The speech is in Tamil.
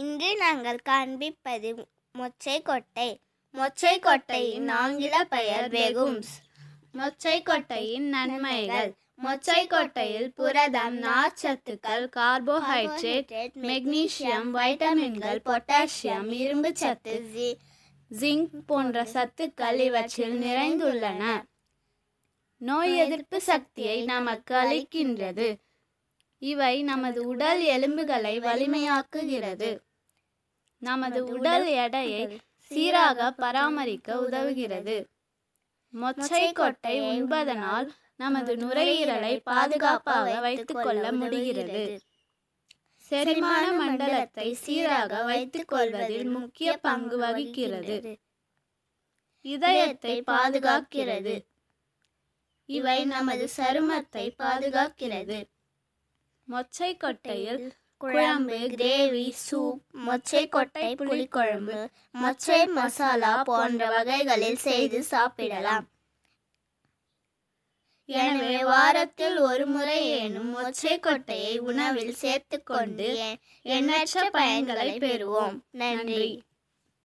இன்று நாங்கள் காண்பிப்பது மொச்சைக்கொட்டை மொச்சைக்கொட்டையின் ஆங்கில பெயர் வெகும்ஸ் மொச்சைக்கொட்டையின் நன்மைகள் மொச்சைக்கொட்டையில் புரதம் நார்ச்சத்துக்கள் கார்போஹைட்ரேட் மெக்னீசியம் வைட்டமின்கள் பொட்டாசியம் இரும்பு சத்து ஜிங்க் போன்ற சத்துக்கள் இவற்றில் நிறைந்துள்ளன நோய் எதிர்ப்பு சக்தியை நமக்கு அளிக்கின்றது இவை நமது உடல் எலும்புகளை வலிமையாக்குகிறது நமது உடல் எடையை சீராக பராமரிக்க உதவுகிறது மொச்சை கொட்டை உண்பதனால் நமது நுரையீரலை பாதுகாப்பாக வைத்துக் கொள்ள முடிகிறது செரிமான மண்டலத்தை சீராக வைத்துக் கொள்வதில் முக்கிய பங்கு வகிக்கிறது இதயத்தை பாதுகாக்கிறது இவை நமது சருமத்தை பாதுகாக்கிறது மொச்சை கொட்டையில் குழம்பு கிரேவி சூப் மொச்சை கொட்டை புளிக்குழம்பு மொச்சை மசாலா போன்ற வகைகளில் செய்து சாப்பிடலாம் எனவே வாரத்தில் ஒரு முறை ஏனும் மொச்சை கொட்டையை உணவில் சேர்த்துக்கொண்டு எண்ணற்ற பயன்களை பெறுவோம் நன்றி